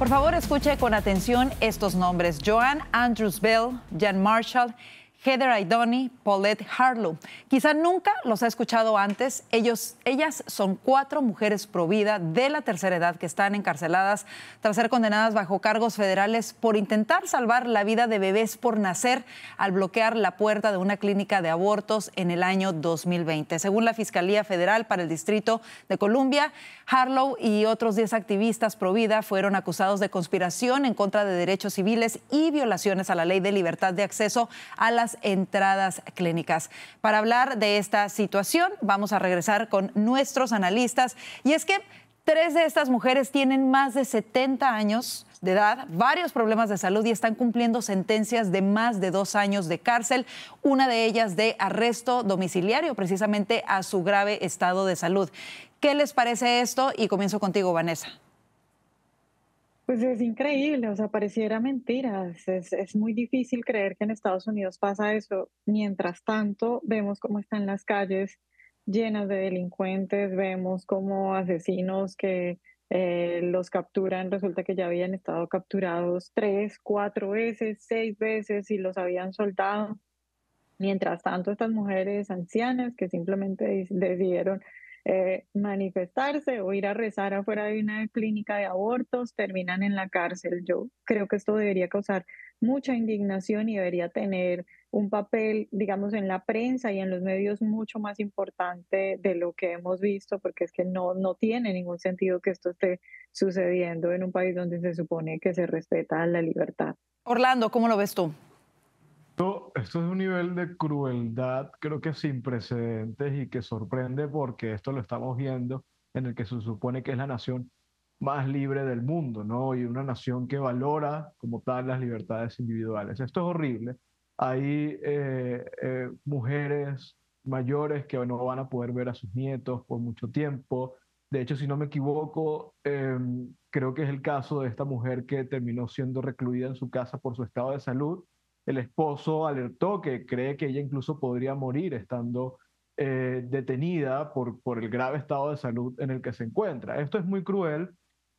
Por favor, escuche con atención estos nombres. Joan, Andrews Bell, Jan Marshall, Heather Aidoni, Paulette Harlow. Quizá nunca los ha escuchado antes. Ellos, ellas son cuatro mujeres pro vida de la tercera edad que están encarceladas tras ser condenadas bajo cargos federales por intentar salvar la vida de bebés por nacer al bloquear la puerta de una clínica de abortos en el año 2020. Según la Fiscalía Federal para el Distrito de Columbia, Harlow y otros 10 activistas provida fueron acusados de conspiración en contra de derechos civiles y violaciones a la ley de libertad de acceso a las entradas clínicas. Para hablar de esta situación, vamos a regresar con nuestros analistas. Y es que tres de estas mujeres tienen más de 70 años de edad, varios problemas de salud y están cumpliendo sentencias de más de dos años de cárcel, una de ellas de arresto domiciliario precisamente a su grave estado de salud. ¿Qué les parece esto? Y comienzo contigo, Vanessa. Pues es increíble, o sea, pareciera mentira. Es, muy difícil creer que en Estados Unidos pasa eso. Mientras tanto, vemos cómo están las calles llenas de delincuentes, vemos cómo asesinos que eh, los capturan, resulta que ya habían estado capturados tres, cuatro veces, seis veces y los habían soltado. Mientras tanto, estas mujeres ancianas que simplemente decidieron eh, manifestarse o ir a rezar afuera de una clínica de abortos, terminan en la cárcel. Yo creo que esto debería causar mucha indignación y debería tener un papel, digamos, en la prensa y en los medios mucho más importante de lo que hemos visto, porque es que no, no tiene ningún sentido que esto esté sucediendo en un país donde se supone que se respeta la libertad. Orlando, ¿cómo lo ves tú? Esto, es un nivel de crueldad, creo que sin precedentes y que sorprende porque esto lo estamos viendo en el que se supone que es la nación más libre del mundo, ¿no? Y una nación que valora como tal las libertades individuales. Esto es horrible. Hay eh, eh, mujeres mayores que no van a poder ver a sus nietos por mucho tiempo. De hecho, si no me equivoco, em, creo que es el caso de esta mujer que terminó siendo recluida en su casa por su estado de salud el esposo alertó que cree que ella incluso podría morir estando eh, detenida por, el grave estado de salud en el que se encuentra. Esto es muy cruel,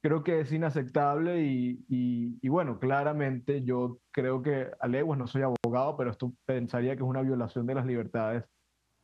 creo que es inaceptable y, bueno, claramente yo creo que, a leguas no soy abogado, pero esto pensaría que es una violación de las libertades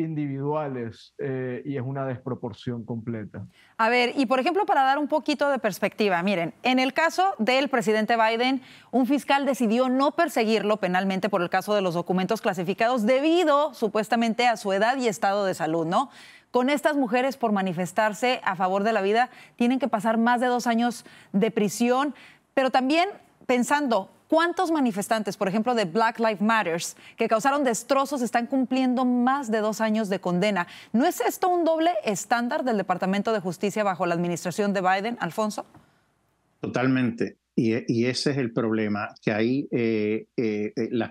individuales eh, y es una desproporción completa. A ver, y por ejemplo, para dar un poquito de perspectiva, miren, en el caso del presidente Biden, un fiscal decidió no perseguirlo penalmente por el caso de los documentos clasificados debido supuestamente a su edad y estado de salud, ¿no? Con estas mujeres por manifestarse a favor de la vida tienen que pasar más de dos años de prisión, pero también pensando ¿Cuántos manifestantes, por ejemplo, de Black Lives Matters, que causaron destrozos, están cumpliendo más de dos años de condena? ¿No es esto un doble estándar del Departamento de Justicia bajo la administración de Biden, Alfonso? Totalmente. Y, ese es el problema, que ahí eh, eh, eh, las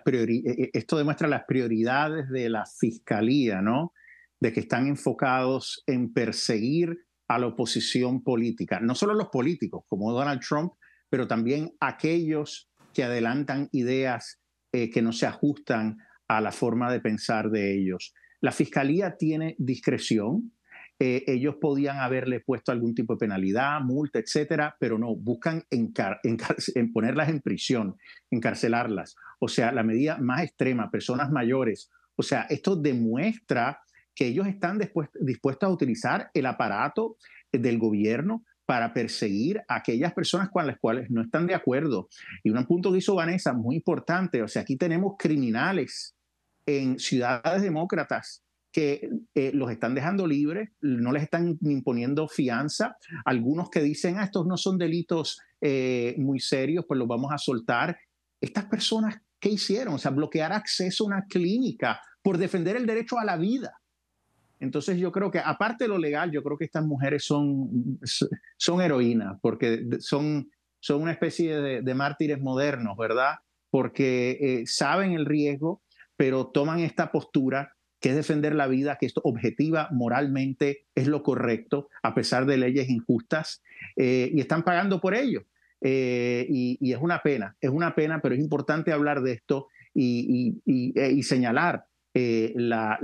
esto demuestra las prioridades de la fiscalía, ¿no? De que están enfocados en perseguir a la oposición política, no solo los políticos como Donald Trump, pero también aquellos que adelantan ideas eh, que no se ajustan a la forma de pensar de ellos. La fiscalía tiene discreción. Eh, ellos podían haberle puesto algún tipo de penalidad, multa, etcétera, pero no, buscan ponerlas en prisión, encarcelarlas. O sea, la medida más extrema, personas mayores. O sea, esto demuestra que ellos están dispuestos a utilizar el aparato eh, del gobierno para perseguir a aquellas personas con las cuales no están de acuerdo. Y un punto que hizo Vanessa, muy importante, o sea, aquí tenemos criminales en ciudades demócratas que eh, los están dejando libres, no les están imponiendo fianza, algunos que dicen, ah, estos no son delitos eh, muy serios, pues los vamos a soltar. Estas personas, ¿qué hicieron? O sea, bloquear acceso a una clínica por defender el derecho a la vida. Entonces yo creo que, aparte de lo legal, yo creo que estas mujeres son, son heroínas, porque son, son una especie de, mártires modernos, ¿verdad? Porque eh, saben el riesgo, pero toman esta postura que es defender la vida, que esto objetiva moralmente es lo correcto, a pesar de leyes injustas, eh, y están pagando por ello. Eh, y, es una pena, es una pena, pero es importante hablar de esto y, y, y señalar eh, la,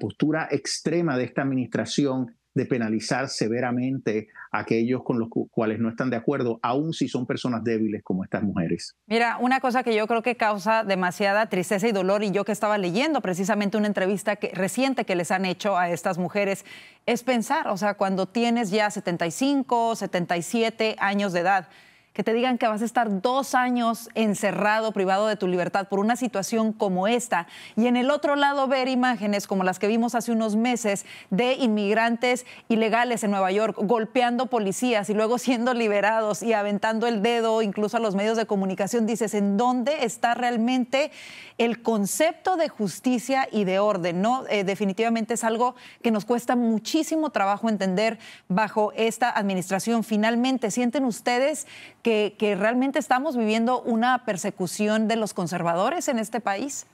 postura extrema de esta administración de penalizar severamente a aquellos con los cuales no están de acuerdo, aun si son personas débiles como estas mujeres. Mira, una cosa que yo creo que causa demasiada tristeza y dolor, y yo que estaba leyendo precisamente una entrevista que, reciente que les han hecho a estas mujeres, es pensar, o sea, cuando tienes ya 75, 77 años de edad, que te digan que vas a estar dos años encerrado, privado de tu libertad por una situación como esta, y en el otro lado ver imágenes como las que vimos hace unos meses de inmigrantes ilegales en Nueva York golpeando policías y luego siendo liberados y aventando el dedo incluso a los medios de comunicación, dices, ¿en dónde está realmente el concepto de justicia y de orden? ¿no? Eh, definitivamente es algo que nos cuesta muchísimo trabajo entender bajo esta administración. Finalmente, ¿sienten ustedes que, realmente estamos viviendo una persecución de los conservadores en este país?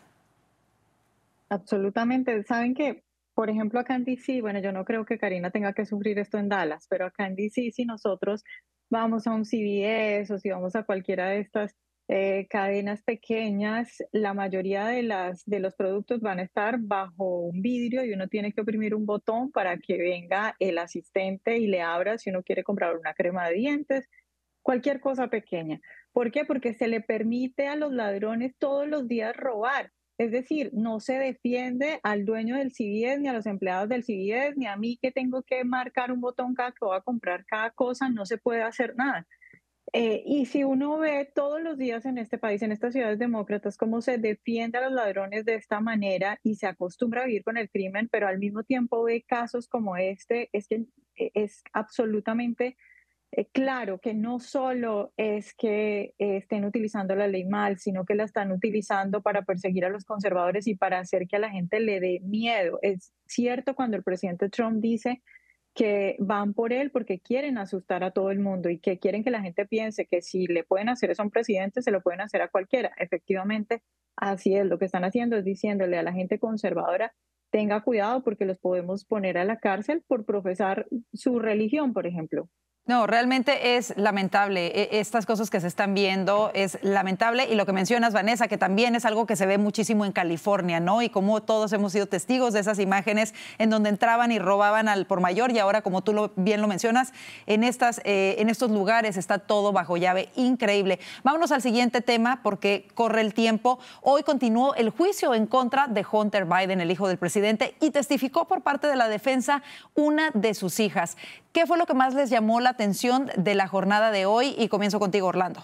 Absolutamente. Saben que, por ejemplo, acá en DC, bueno, yo no creo que Karina tenga que sufrir esto en Dallas, pero acá en DC, si nosotros vamos a un CBS o si vamos a cualquiera de estas eh, cadenas pequeñas, la mayoría de, las, de los productos van a estar bajo un vidrio y uno tiene que oprimir un botón para que venga el asistente y le abra si uno quiere comprar una crema de dientes, cualquier cosa pequeña. ¿Por qué? Porque se le permite a los ladrones todos los días robar. Es decir, no se defiende al dueño del CBS, ni a los empleados del CBS, ni a mí que tengo que marcar un botón cada que voy a comprar cada cosa, no se puede hacer nada. Eh, y si uno ve todos los días en este país, en estas ciudades demócratas, cómo se defiende a los ladrones de esta manera y se acostumbra a vivir con el crimen, pero al mismo tiempo ve casos como este, es que eh, es absolutamente eh, claro que no solo es que eh, estén utilizando la ley mal, sino que la están utilizando para perseguir a los conservadores y para hacer que a la gente le dé miedo. Es cierto cuando el presidente Trump dice que van por él porque quieren asustar a todo el mundo y que quieren que la gente piense que si le pueden hacer eso a un presidente, se lo pueden hacer a cualquiera. Efectivamente, así es. Lo que están haciendo es diciéndole a la gente conservadora, tenga cuidado porque los podemos poner a la cárcel por profesar su religión, por ejemplo. No, realmente es lamentable. E, estas cosas que se están viendo es lamentable. Y lo que mencionas, Vanessa, que también es algo que se ve muchísimo en California, ¿no? Y como todos hemos sido testigos de esas imágenes en donde entraban y robaban al por mayor. Y ahora, como tú bien lo mencionas, en, estas, eh, en estos lugares está todo bajo llave. Increíble. Vámonos al siguiente tema porque corre el tiempo. Hoy continuó el juicio en contra de Hunter Biden, el hijo del presidente, y testificó por parte de la defensa una de sus hijas. ¿Qué fue lo que más les llamó la atención de la jornada de hoy? Y comienzo contigo, Orlando.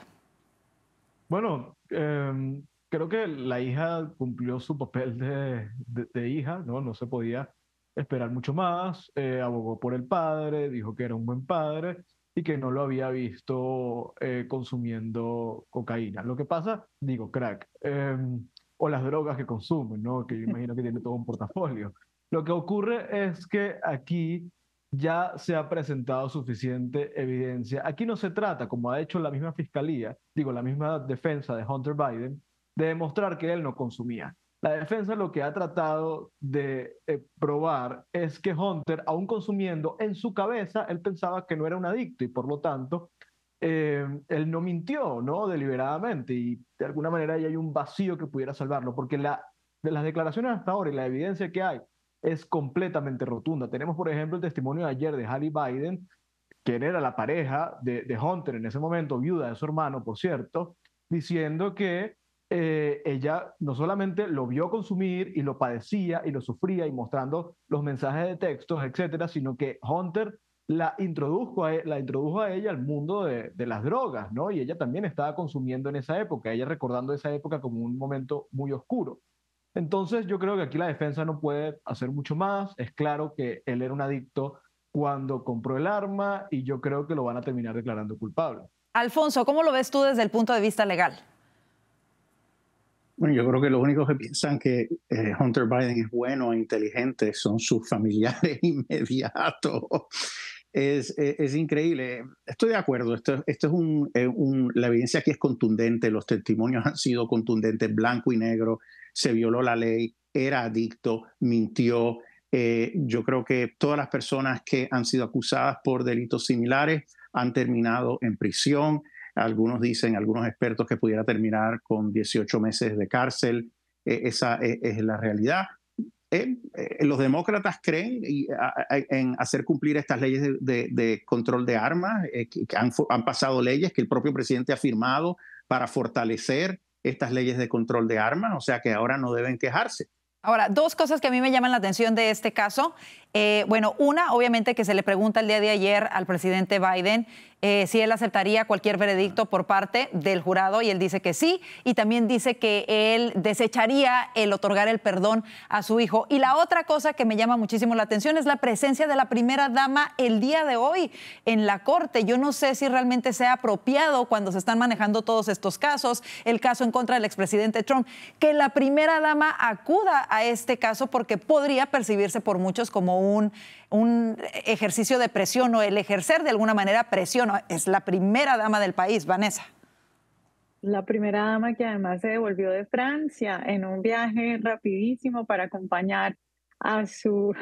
Bueno, em, creo que la hija cumplió su papel de, hija, ¿no? No se podía esperar mucho más, eh, abogó por el padre, dijo que era un buen padre y que no lo había visto eh, consumiendo cocaína. Lo que pasa, digo, crack, em, o las drogas que consumen, ¿no? Que yo imagino que tiene todo un portafolio. Lo que ocurre es que aquí ya se ha presentado suficiente evidencia. Aquí no se trata, como ha hecho la misma fiscalía, digo, la misma defensa de Hunter Biden, de demostrar que él no consumía. La defensa lo que ha tratado de eh, probar es que Hunter, aún consumiendo en su cabeza, él pensaba que no era un adicto y por lo tanto em, él no mintió, ¿no? Deliberadamente y de alguna manera ahí hay un vacío que pudiera salvarlo, porque de las declaraciones hasta ahora y la evidencia que hay es completamente rotunda. Tenemos, por ejemplo, el testimonio de ayer de Halle Biden, quien era la pareja de, de Hunter en ese momento, viuda de su hermano, por cierto, diciendo que eh, ella no solamente lo vio consumir y lo padecía y lo sufría y mostrando los mensajes de textos, etcétera, sino que Hunter la introdujo a, e, la introdujo a ella al mundo de, de, las drogas, ¿no? Y ella también estaba consumiendo en esa época, ella recordando esa época como un momento muy oscuro. Entonces yo creo que aquí la defensa no puede hacer mucho más. Es claro que él era un adicto cuando compró el arma y yo creo que lo van a terminar declarando culpable. Alfonso, ¿cómo lo ves tú desde el punto de vista legal? Bueno, yo creo que los únicos que piensan que eh, Hunter Biden es bueno e inteligente son sus familiares inmediatos. Es, es, increíble. Estoy de acuerdo. Esto, esto es eh, La evidencia aquí es contundente. Los testimonios han sido contundentes, blanco y negro se violó la ley, era adicto, mintió. Eh, yo creo que todas las personas que han sido acusadas por delitos similares han terminado en prisión. Algunos dicen, algunos expertos, que pudiera terminar con 18 meses de cárcel. Eh, esa eh, es, la realidad. los demócratas creen en hacer cumplir estas leyes de, control de armas, que han pasado leyes que el propio presidente ha firmado para fortalecer estas leyes de control de armas, o sea que ahora no deben quejarse. Ahora, dos cosas que a mí me llaman la atención de este caso eh, bueno, una, obviamente, que se le pregunta el día de ayer al presidente Biden eh, si él aceptaría cualquier veredicto por parte del jurado y él dice que sí y también dice que él desecharía el otorgar el perdón a su hijo. Y la otra cosa que me llama muchísimo la atención es la presencia de la primera dama el día de hoy en la corte. Yo no sé si realmente sea apropiado cuando se están manejando todos estos casos, el caso en contra del expresidente Trump, que la primera dama acuda a este caso porque podría percibirse por muchos como un un, ejercicio de presión o el ejercer de alguna manera presión. Es la primera dama del país, Vanessa. La primera dama que además se devolvió de Francia en un viaje rapidísimo para acompañar a su,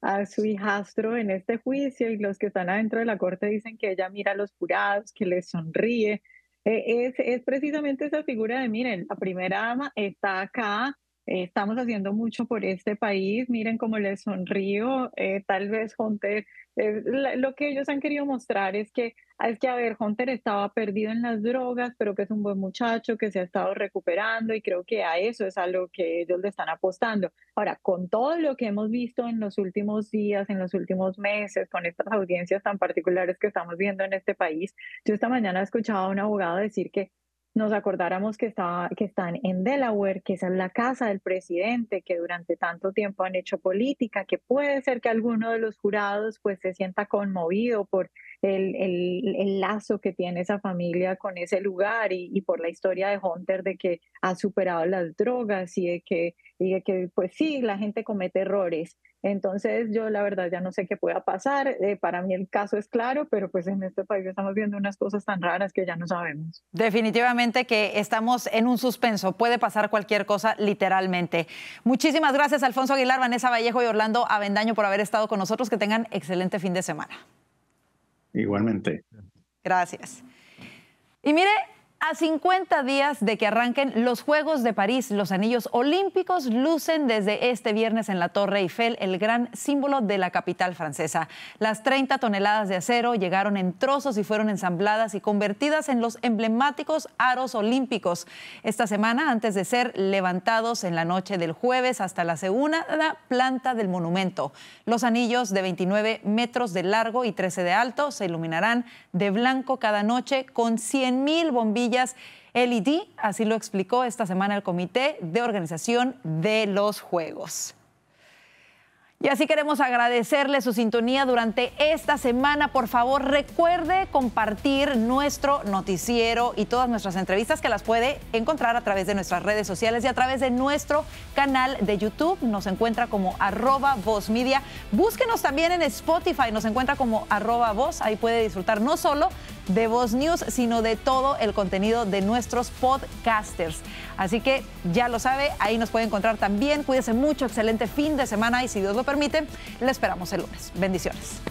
a su hijastro en este juicio y los que están adentro de la corte dicen que ella mira a los jurados, que les sonríe. Eh, es, es precisamente esa figura de, miren, la primera dama está acá, eh, estamos haciendo mucho por este país, miren cómo les sonrío, eh, tal vez Hunter, eh, lo que ellos han querido mostrar es que, es que, a ver, Hunter estaba perdido en las drogas, pero que es un buen muchacho, que se ha estado recuperando y creo que a eso es a lo que ellos le están apostando. Ahora, con todo lo que hemos visto en los últimos días, en los últimos meses, con estas audiencias tan particulares que estamos viendo en este país, yo esta mañana he escuchado a un abogado decir que nos acordáramos que, estaba que están en Delaware, que esa es la casa del presidente, que durante tanto tiempo han hecho política, que puede ser que alguno de los jurados pues se sienta conmovido por el, lazo que tiene esa familia con ese lugar y por la historia de Hunter de que ha superado las drogas y de que y que pues sí, la gente comete errores. Entonces yo la verdad ya no sé qué pueda pasar. Eh, para mí el caso es claro, pero pues en este país estamos viendo unas cosas tan raras que ya no sabemos. Definitivamente que estamos en un suspenso. Puede pasar cualquier cosa literalmente. Muchísimas gracias Alfonso Aguilar, Vanessa Vallejo y Orlando Avendaño por haber estado con nosotros. Que tengan excelente fin de semana. Igualmente. Gracias. Y mire, a 50 días de que arranquen los Juegos de París, los anillos olímpicos lucen desde este viernes en la Torre Eiffel, el gran símbolo de la capital francesa. Las 30 toneladas de acero llegaron en trozos y fueron ensambladas y convertidas en los emblemáticos aros olímpicos. Esta semana, antes de ser levantados en la noche del jueves hasta la segunda planta del monumento, los anillos de 29 metros de largo y 13 de alto se iluminarán de blanco cada noche con 100.000 bombillas ellas LED, así lo explicó esta semana el Comité de Organización de los Juegos. Y así queremos agradecerle su sintonía durante esta semana. Por favor, recuerde compartir nuestro noticiero y todas nuestras entrevistas que las puede encontrar a través de nuestras redes sociales y a través de nuestro canal de YouTube. Nos encuentra como arroba voz media. Búsquenos también en Spotify, nos encuentra como arroba voz. Ahí puede disfrutar no solo de Voz News, sino de todo el contenido de nuestros podcasters. Así que ya lo sabe, ahí nos puede encontrar también. Cuídese mucho, excelente fin de semana y si Dios lo permite, la esperamos el lunes. Bendiciones.